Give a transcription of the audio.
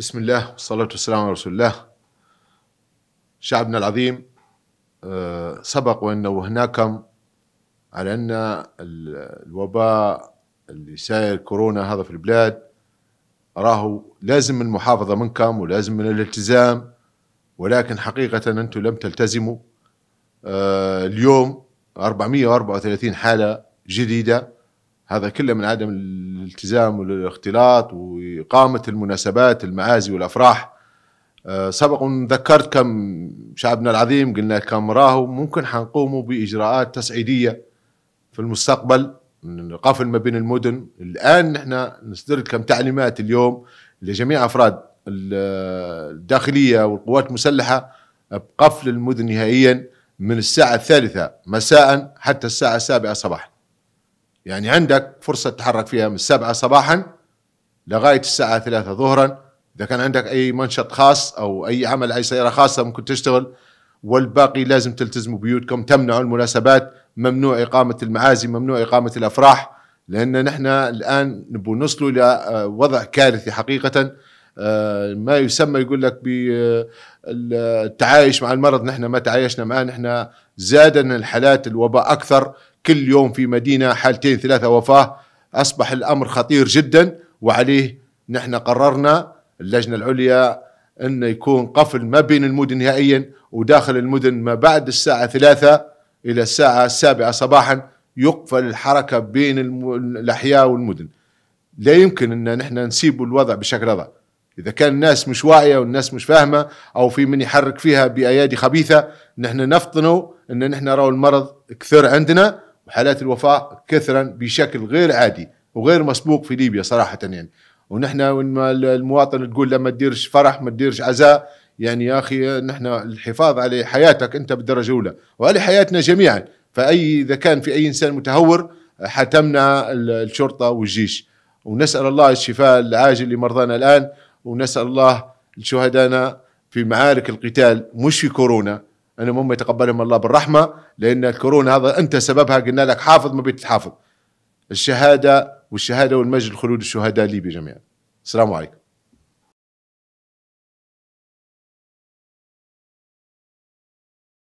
بسم الله والصلاة والسلام على رسول الله شعبنا العظيم آه، سبق وأن وهناكم على أن الوباء اللي ساير كورونا هذا في البلاد أراه لازم من المحافظة منكم ولازم من الالتزام ولكن حقيقة أنتم لم تلتزموا آه، اليوم 434 حالة جديدة هذا كله من عدم الالتزام والاختلاط وإقامة المناسبات المعازي والأفراح آه، سبق ذكرت كم شعبنا العظيم قلنا كم راهو ممكن حنقوموا بإجراءات تسعيدية في المستقبل قفل ما بين المدن الآن نحن نصدر كم تعليمات اليوم لجميع أفراد الداخلية والقوات المسلحة بقفل المدن نهائيا من الساعة الثالثة مساء حتى الساعة السابعة صباحا يعني عندك فرصة تتحرك فيها من السبعة صباحا لغاية الساعة ثلاثة ظهرا إذا كان عندك أي منشط خاص أو أي عمل أي سيارة خاصة ممكن تشتغل والباقي لازم تلتزموا بيوتكم تمنعوا المناسبات ممنوع إقامة المعازي ممنوع إقامة الأفراح لأن نحن الآن نبو نصلوا إلى آه، وضع كارثي حقيقة آه، ما يسمى يقول لك بالتعايش آه، مع المرض نحن ما تعايشنا معاه نحن زادنا الحالات الوباء أكثر كل يوم في مدينه حالتين ثلاثه وفاه اصبح الامر خطير جدا وعليه نحن قررنا اللجنه العليا انه يكون قفل ما بين المدن نهائيا وداخل المدن ما بعد الساعه ثلاثة الى الساعه السابعة صباحا يقفل الحركه بين الاحياء والمدن لا يمكن ان نحن نسيب الوضع بشكل هذا اذا كان الناس مش واعيه والناس مش فاهمه او في من يحرك فيها بايادي خبيثه نحن نفطنوا ان نحن رأوا المرض كثير عندنا حالات الوفاة كثرا بشكل غير عادي وغير مسبوق في ليبيا صراحة يعني ونحن المواطن تقول لما تديرش فرح ما تديرش عزاء يعني يا أخي نحن الحفاظ على حياتك أنت بالدرجة الأولى وعلى حياتنا جميعا فأي إذا كان في أي إنسان متهور حتمنا الشرطة والجيش ونسأل الله الشفاء العاجل لمرضانا الآن ونسأل الله لشهدائنا في معارك القتال مش في كورونا انهم هم يتقبلهم الله بالرحمه لان الكورونا هذا انت سببها قلنا لك حافظ ما بتتحافظ الشهاده والشهاده والمجد الخلود الشهداء ليبيا جميعا السلام عليكم